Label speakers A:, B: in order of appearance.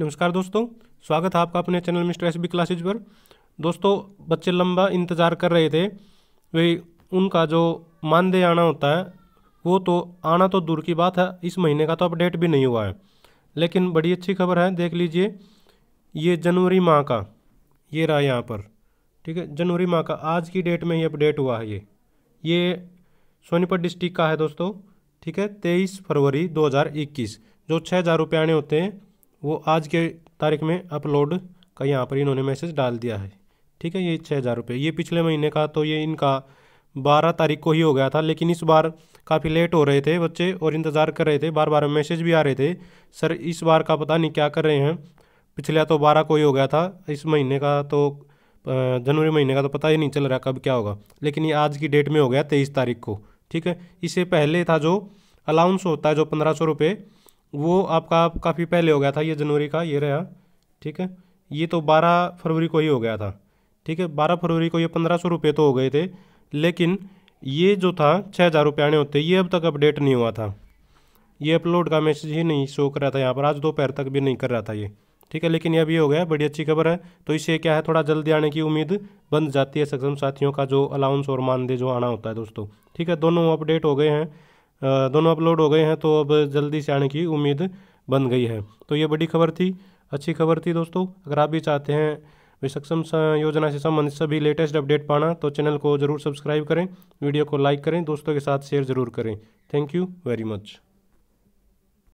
A: नमस्कार दोस्तों स्वागत है आपका अपने channel mister S B classes पर दोस्तों बच्चे लंबा इंतज़ार कर रहे थे वे उनका जो मानदेय आना होता है वो तो आना तो दूर की बात है इस महीने का तो अपडेट भी नहीं हुआ है लेकिन बड़ी अच्छी खबर है देख लीजिए ये जनवरी माह का ये रहा यहाँ पर ठीक है जनवरी माह का आज की डेट में ही अपडेट हुआ है ये ये सोनीपत डिस्ट्रिक्ट का है दोस्तों ठीक है तेईस फरवरी दो जो छः हज़ार रुपये आने होते हैं वो आज के तारीख में अपलोड का यहाँ पर इन्होंने मैसेज डाल दिया है ठीक है ये छः हज़ार रुपये ये पिछले महीने का तो ये इनका बारह तारीख को ही हो गया था लेकिन इस बार काफ़ी लेट हो रहे थे बच्चे और इंतज़ार कर रहे थे बार बार मैसेज भी आ रहे थे सर इस बार का पता नहीं क्या कर रहे हैं पिछले तो बारह को ही हो गया था इस महीने का तो जनवरी महीने का तो पता ही नहीं चल रहा कब क्या होगा लेकिन ये आज की डेट में हो गया तेईस तारीख को ठीक है इससे पहले था जो अलाउंस होता है जो पंद्रह सौ रुपये वो आपका काफ़ी पहले हो गया था ये जनवरी का ये रहा ठीक है ये तो बारह फरवरी को ही हो गया था ठीक है बारह फरवरी को ये पंद्रह सौ रुपये तो हो गए थे लेकिन ये जो था छः हज़ार रुपये आने होते ये अब तक अपडेट नहीं हुआ था ये अपलोड का मैसेज ही नहीं शो कर रहा था यहाँ पर आज दोपहर तक भी नहीं कर रहा था ये ठीक है लेकिन ये अभी हो गया बड़ी अच्छी खबर है तो इससे क्या है थोड़ा जल्दी आने की उम्मीद बन जाती है सक्षम साथियों का जो अलाउंस और मानदेय जो आना होता है दोस्तों ठीक है दोनों अपडेट हो गए हैं दोनों अपलोड हो गए हैं तो अब जल्दी से आने की उम्मीद बन गई है तो ये बड़ी खबर थी अच्छी खबर थी दोस्तों अगर आप भी चाहते हैं विसक्षम योजना से संबंधित सभी लेटेस्ट अपडेट पाना तो चैनल को जरूर सब्सक्राइब करें वीडियो को लाइक करें दोस्तों के साथ शेयर जरूर करें थैंक यू वेरी मच